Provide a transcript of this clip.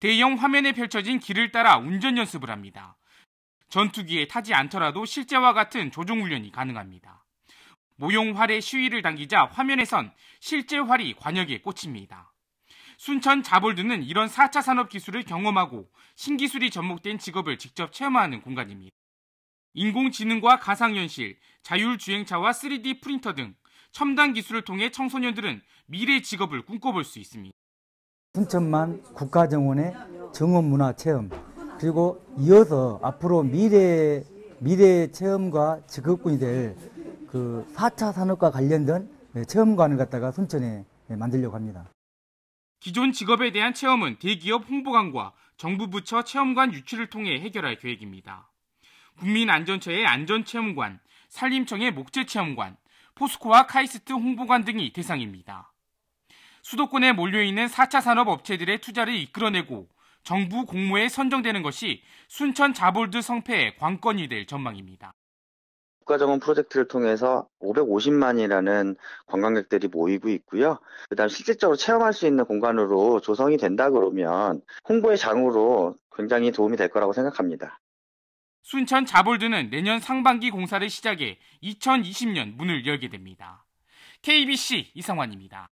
대형 화면에 펼쳐진 길을 따라 운전 연습을 합니다. 전투기에 타지 않더라도 실제와 같은 조종 훈련이 가능합니다. 모형 활의 시위를 당기자 화면에선 실제 활이 관역에 꽂힙니다. 순천 자볼드는 이런 4차 산업 기술을 경험하고 신기술이 접목된 직업을 직접 체험하는 공간입니다. 인공지능과 가상현실, 자율주행차와 3D 프린터 등 첨단 기술을 통해 청소년들은 미래 직업을 꿈꿔볼 수 있습니다. 순천만 국가정원의 정원문화체험 그리고 이어서 앞으로 미래 미래 체험과 직업군이 될 그 4차 산업과 관련된 체험관을 갖다가 순천에 만들려고 합니다. 기존 직업에 대한 체험은 대기업 홍보관과 정부 부처 체험관 유치를 통해 해결할 계획입니다. 국민안전처의 안전체험관, 산림청의 목재체험관, 포스코와 카이스트 홍보관 등이 대상입니다. 수도권에 몰려있는 4차 산업 업체들의 투자를 이끌어내고 정부 공모에 선정되는 것이 순천 자볼드 성패의 관건이 될 전망입니다. 국가정원 프로젝트를 통해서 550만이라는 관광객들이 모이고 있고요. 그다음 실질적으로 체험할 수 있는 공간으로 조성이 된다 그러면 홍보의 장으로 굉장히 도움이 될 거라고 생각합니다. 순천 자볼드는 내년 상반기 공사를 시작해 2020년 문을 열게 됩니다. KBC 이상환입니다.